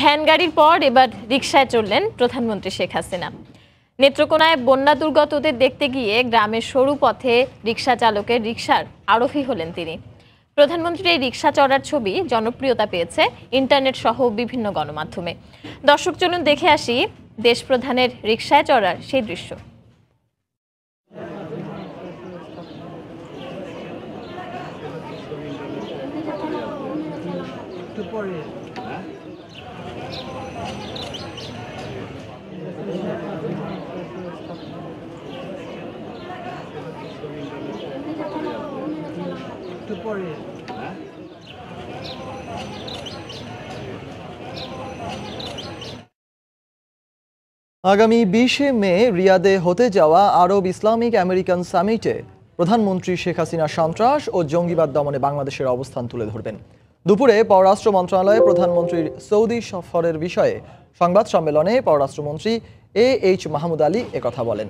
Van গাড়ির পর এবার রিক্সায় চললেন প্রধানমন্ত্রী শেখ হাসিনা নেত্রকোনায় বন্যা দুর্গতদের দেখতে গিয়ে গ্রামের সরু পথে রিক্সা চালকের রিক্সার আরোহী হলেন তিনি প্রধানমন্ত্রীর এই রিক্সা চড়ার ছবি জনপ্রিয়তা পেয়েছে ইন্টারনেট সহ বিভিন্ন গণমাধ্যমে দর্শক চলুন দেখে আসি দেশ প্রধানের চড়ার সেই দৃশ্য পরে আগামী বিশে মে রিয়াদে হতে যাওয়া আরব ইসলামিক আমেরিকান সামিটে প্রধানমন্ত্রী শেখ হাসিনা সন্ত্রাস ও জঙ্গিবাদ দমনে বাংলাদেশের অবস্থান তুলে ধরবেন দুপুরে পররাষ্ট্র মন্ত্রণালয়ে প্রধানমন্ত্রীর সৌদি সফরের বিষয়ে সংবাদ সম্মেলনে পররাষ্ট্রমন্ত্রী এ এইচ মাহমুদ আলী একথা বলেন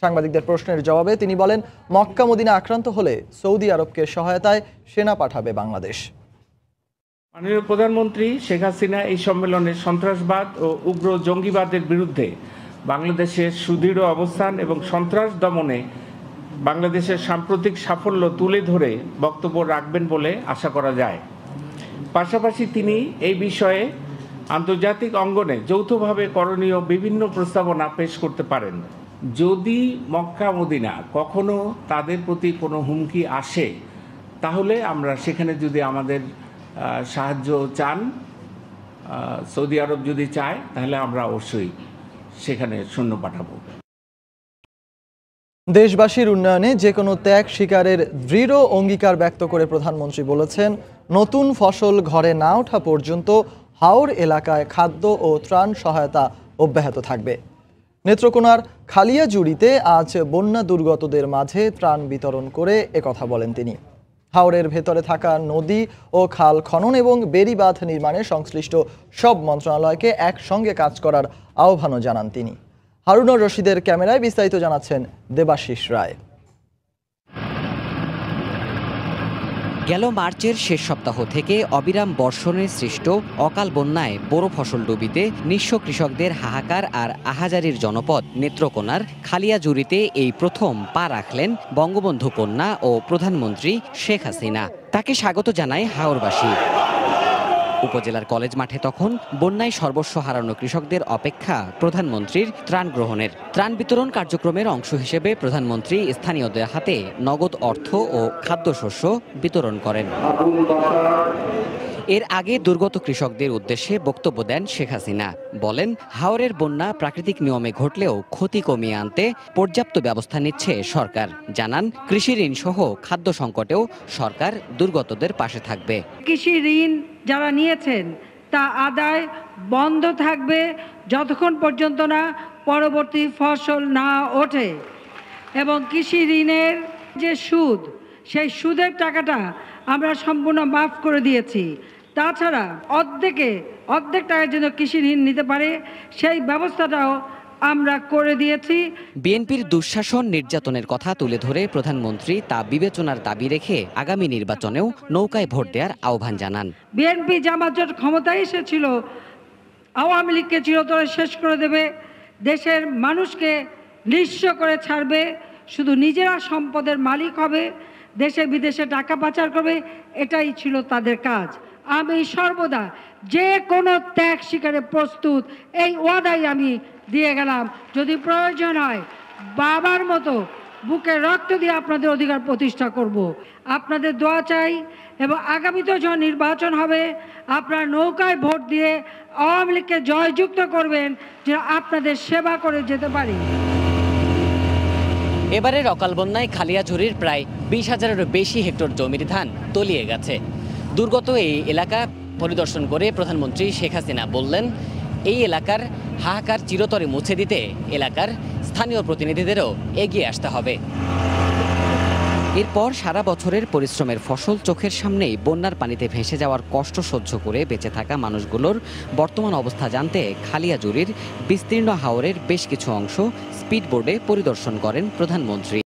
সাংবাদিকদের প্রশ্নের জবাবে তিনি বলেন মক্কা মদিনা আক্রান্ত হলে সৌদি আরবকে সহায়তায় সেনা পাঠাবে বাংলাদেশ মাননীয় প্রধানমন্ত্রী শেখ হাসিনা এই সম্মেলনে সন্ত্রাসবাদ ও উগ্র জঙ্গিবাদের বিরুদ্ধে বাংলাদেশের সুদৃঢ় অবস্থান এবং সন্ত্রাস দমনে বাংলাদেশের সাম্প্রতিক সাফল্য তুলে ধরে বক্তব্য রাখবেন বলে আশা করা যায় পাশাপাশি তিনি এই বিষয়ে আন্তর্জাতিক অঙ্গনে যৌথভাবে করণীয় বিভিন্ন প্রস্তাবনা পেশ করতে পারেন যদি মক্কা মদিনা কখনো তাদের প্রতি কোনো হুমকি আসে তাহলে আমরা সেখানে যদি আমাদের সাহায্য চান সৌদি আরব যদি চায় তাহলে আমরা অবশ্যই সেখানে শূন্য পাঠাবো দেশবাসীর উন্নয়নে যে কোনো ত্যাগ শিকারের দৃঢ় অঙ্গীকার ব্যক্ত করে প্রধানমন্ত্রী বলেছেন নতুন ফসল ঘরে না ওঠা পর্যন্ত হাওর এলাকায় খাদ্য ও ত্রাণ সহায়তা অব্যাহত থাকবে নেত্রকোনার খালিয়াজুড়িতে আজ বন্যা দুর্গতদের মাঝে ত্রাণ বিতরণ করে একথা বলেন তিনি হাওরের ভেতরে থাকা নদী ও খাল খনন এবং বেড়িবাঁধ নির্মাণে সংশ্লিষ্ট সব মন্ত্রণালয়কে একসঙ্গে কাজ করার আহ্বানও জানান তিনি হারুনর রশিদের ক্যামেরায় বিস্তারিত জানাচ্ছেন দেবাশিস রায় গেল মার্চের শেষ সপ্তাহ থেকে অবিরাম বর্ষণে সৃষ্ট অকাল বন্যায় বড় ফসল ডুবিতে নিঃস্ব কৃষকদের হাহাকার আর আহাজারির জনপদ নেত্রকোনার খালিয়াজুরিতে এই প্রথম পা রাখলেন বঙ্গবন্ধু কন্যা ও প্রধানমন্ত্রী শেখ হাসিনা তাকে স্বাগত জানায় হাওরবাসী উপজেলার কলেজ মাঠে তখন বন্যায় সর্বস্ব হারানো কৃষকদের অপেক্ষা প্রধানমন্ত্রীর ত্রাণ গ্রহণের ত্রাণ বিতরণ কার্যক্রমের অংশ হিসেবে প্রধানমন্ত্রী স্থানীয়দের হাতে নগদ অর্থ ও খাদ্যশস্য বিতরণ করেন এর আগে দুর্গত কৃষকদের উদ্দেশ্যে বক্তব্য দেন শেখ হাসিনা বলেন হাওরের বন্যা প্রাকৃতিক নিয়মে ঘটলেও ক্ষতি কমিয়ে আনতে পর্যাপ্ত ব্যবস্থা নিচ্ছে সরকার জানান কৃষি ঋণ সহ খাদ্য সংকটেও সরকার দুর্গতদের পাশে থাকবে কৃষি ঋণ যারা নিয়েছেন তা আদায় বন্ধ থাকবে যতক্ষণ পর্যন্ত না পরবর্তী ফসল না ওঠে এবং কৃষি ঋণের যে সুদ সেই সুদের টাকাটা আমরা সম্পূর্ণ মাফ করে দিয়েছি তাছাড়া অর্ধেকে অর্ধেক টাকার জন্য কৃষি ঋণ নিতে পারে সেই ব্যবস্থাটাও আমরা করে দিয়েছি বিএনপির দুঃশাসন নির্যাতনের কথা তুলে ধরে প্রধানমন্ত্রী তা বিবেচনার দাবি রেখে আগামী নির্বাচনেও নৌকায় ভোট দেওয়ার আহ্বান জানান বিএনপি জামাজোট ক্ষমতায় এসেছিল আওয়ামী লীগকে চিরতরে শেষ করে দেবে দেশের মানুষকে নিঃস্ব করে ছাড়বে শুধু নিজেরা সম্পদের মালিক হবে দেশে বিদেশে টাকা পাচার করবে এটাই ছিল তাদের কাজ আমি সর্বদা যে কোনো ত্যাগ শিকারে প্রস্তুত এই ওয়াদাই আমি দিয়ে গেলাম যদি প্রয়োজন হয় বাবার মতো বুকে রক্ত দিয়ে আপনাদের অধিকার প্রতিষ্ঠা করব। আপনাদের দোয়া চাই এবং আগামীতে যখন নির্বাচন হবে আপনার নৌকায় ভোট দিয়ে আওয়ামী লীগকে জয়যুক্ত করবেন যে আপনাদের সেবা করে যেতে পারি এবারের অকাল বন্যায় খালিয়াঝুরির প্রায় বিশ হাজারেরও বেশি হেক্টর জমির ধান তলিয়ে গেছে দুর্গত এই এলাকা পরিদর্শন করে প্রধানমন্ত্রী শেখ হাসিনা বললেন এই এলাকার হাহাকার চিরতরে মুছে দিতে এলাকার স্থানীয় প্রতিনিধিদেরও এগিয়ে আসতে হবে এরপর সারা বছরের পরিশ্রমের ফসল চোখের সামনেই বন্যার পানিতে ভেসে যাওয়ার কষ্ট সহ্য করে বেঁচে থাকা মানুষগুলোর বর্তমান অবস্থা জানতে খালিয়াজুরির বিস্তীর্ণ হাওরের বেশ কিছু অংশ স্পিডবোর্ডে পরিদর্শন করেন প্রধানমন্ত্রী